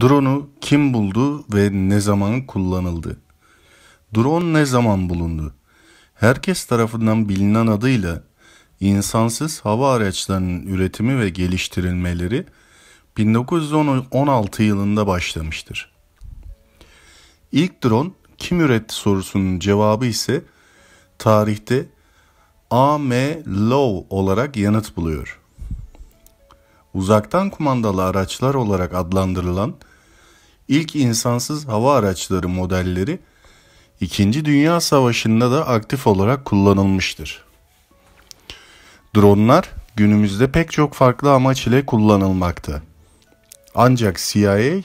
Drone'u kim buldu ve ne zaman kullanıldı? Drone ne zaman bulundu? Herkes tarafından bilinen adıyla insansız hava araçlarının üretimi ve geliştirilmeleri 1916 yılında başlamıştır. İlk drone kim üretti sorusunun cevabı ise tarihte A.M. Lowe olarak yanıt buluyor uzaktan kumandalı araçlar olarak adlandırılan ilk insansız hava araçları modelleri İkinci Dünya Savaşı'nda da aktif olarak kullanılmıştır. Dronlar günümüzde pek çok farklı amaç ile kullanılmakta. Ancak CIA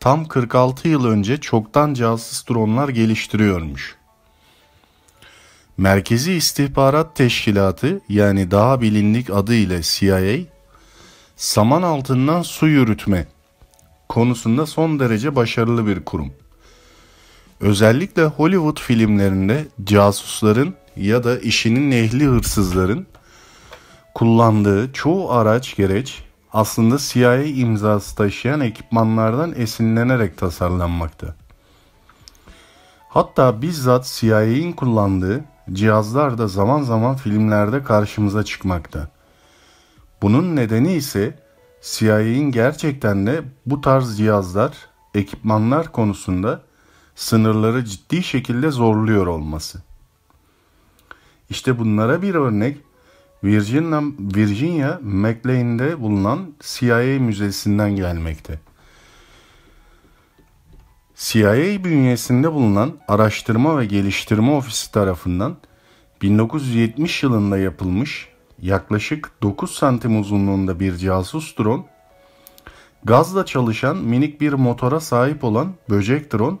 tam 46 yıl önce çoktan casus dronlar geliştiriyormuş. Merkezi İstihbarat Teşkilatı yani daha bilindik adı ile CIA saman altından su yürütme konusunda son derece başarılı bir kurum. Özellikle Hollywood filmlerinde casusların ya da işinin ehli hırsızların kullandığı çoğu araç gereç aslında CIA imzası taşıyan ekipmanlardan esinlenerek tasarlanmakta. Hatta bizzat CIA'in kullandığı cihazlar da zaman zaman filmlerde karşımıza çıkmakta. Bunun nedeni ise CIA'in gerçekten de bu tarz cihazlar, ekipmanlar konusunda sınırları ciddi şekilde zorluyor olması. İşte bunlara bir örnek Virginia, Virginia McLean'de bulunan CIA müzesinden gelmekte. CIA bünyesinde bulunan Araştırma ve Geliştirme Ofisi tarafından 1970 yılında yapılmış yaklaşık 9 santim uzunluğunda bir casus drone, gazla çalışan minik bir motora sahip olan böcek drone,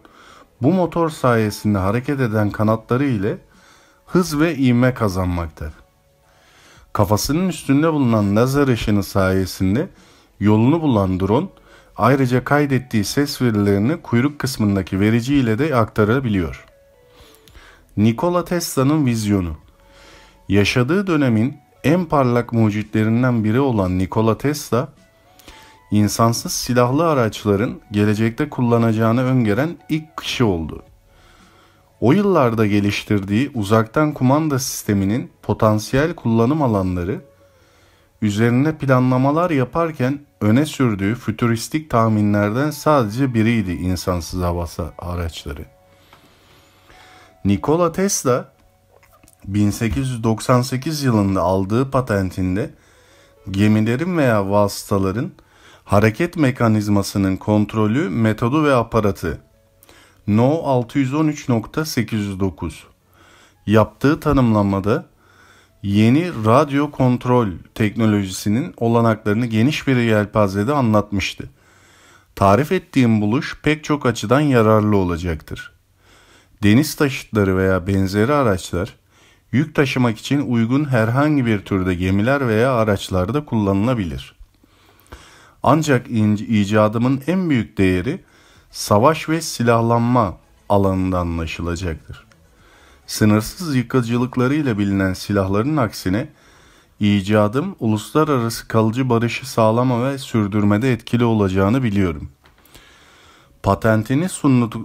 bu motor sayesinde hareket eden kanatları ile hız ve ivme kazanmaktadır. Kafasının üstünde bulunan nazar ışını sayesinde yolunu bulan drone ayrıca kaydettiği ses verilerini kuyruk kısmındaki verici ile de aktarabiliyor. Nikola Tesla'nın vizyonu Yaşadığı dönemin en parlak mucitlerinden biri olan Nikola Tesla, insansız silahlı araçların gelecekte kullanacağını öngören ilk kişi oldu. O yıllarda geliştirdiği uzaktan kumanda sisteminin potansiyel kullanım alanları üzerine planlamalar yaparken öne sürdüğü fütüristik tahminlerden sadece biriydi insansız hava araçları. Nikola Tesla 1898 yılında aldığı patentinde gemilerin veya vasıtaların hareket mekanizmasının kontrolü, metodu ve aparatı No 613.809 yaptığı tanımlamada yeni radyo kontrol teknolojisinin olanaklarını geniş bir yelpazede anlatmıştı. Tarif ettiğim buluş pek çok açıdan yararlı olacaktır. Deniz taşıtları veya benzeri araçlar yük taşımak için uygun herhangi bir türde gemiler veya araçlarda kullanılabilir. Ancak icadımın en büyük değeri savaş ve silahlanma alanında anlaşılacaktır. Sınırsız yıkıcılıklarıyla bilinen silahların aksine icadım uluslararası kalıcı barışı sağlama ve sürdürmede etkili olacağını biliyorum. Patentini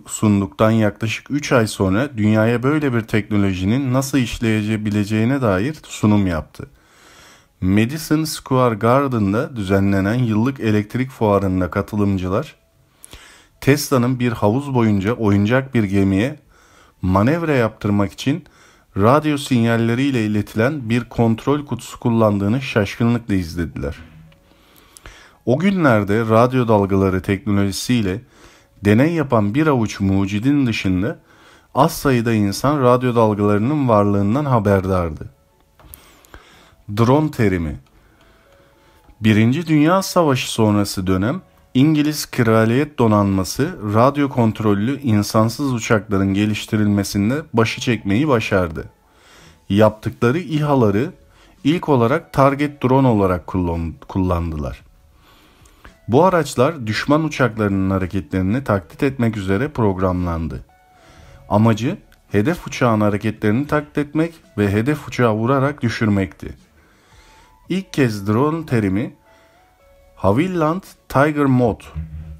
sunduktan yaklaşık 3 ay sonra dünyaya böyle bir teknolojinin nasıl işleyebileceğine dair sunum yaptı. Madison Square Garden'da düzenlenen yıllık elektrik fuarında katılımcılar Tesla'nın bir havuz boyunca oyuncak bir gemiye manevra yaptırmak için radyo sinyalleriyle iletilen bir kontrol kutusu kullandığını şaşkınlıkla izlediler. O günlerde radyo dalgaları teknolojisiyle deney yapan bir avuç mucidin dışında az sayıda insan radyo dalgalarının varlığından haberdardı. Drone terimi Birinci Dünya Savaşı sonrası dönem İngiliz Kraliyet Donanması radyo kontrollü insansız uçakların geliştirilmesinde başı çekmeyi başardı. Yaptıkları İHA'ları ilk olarak target drone olarak kullandılar. Bu araçlar düşman uçaklarının hareketlerini taklit etmek üzere programlandı. Amacı hedef uçağın hareketlerini taklit etmek ve hedef uçağı vurarak düşürmekti. İlk kez drone terimi Havilland Tiger Mod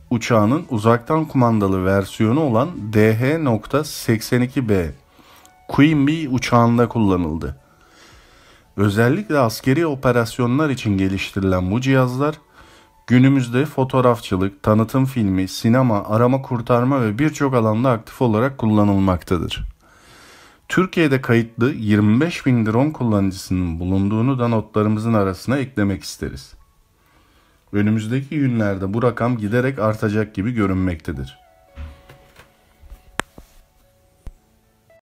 uçağının uzaktan kumandalı versiyonu olan DH.82B Queen Bee uçağında kullanıldı. Özellikle askeri operasyonlar için geliştirilen bu cihazlar Günümüzde fotoğrafçılık, tanıtım filmi, sinema, arama kurtarma ve birçok alanda aktif olarak kullanılmaktadır. Türkiye'de kayıtlı 25 bin drone kullanıcısının bulunduğunu da notlarımızın arasına eklemek isteriz. Önümüzdeki günlerde bu rakam giderek artacak gibi görünmektedir.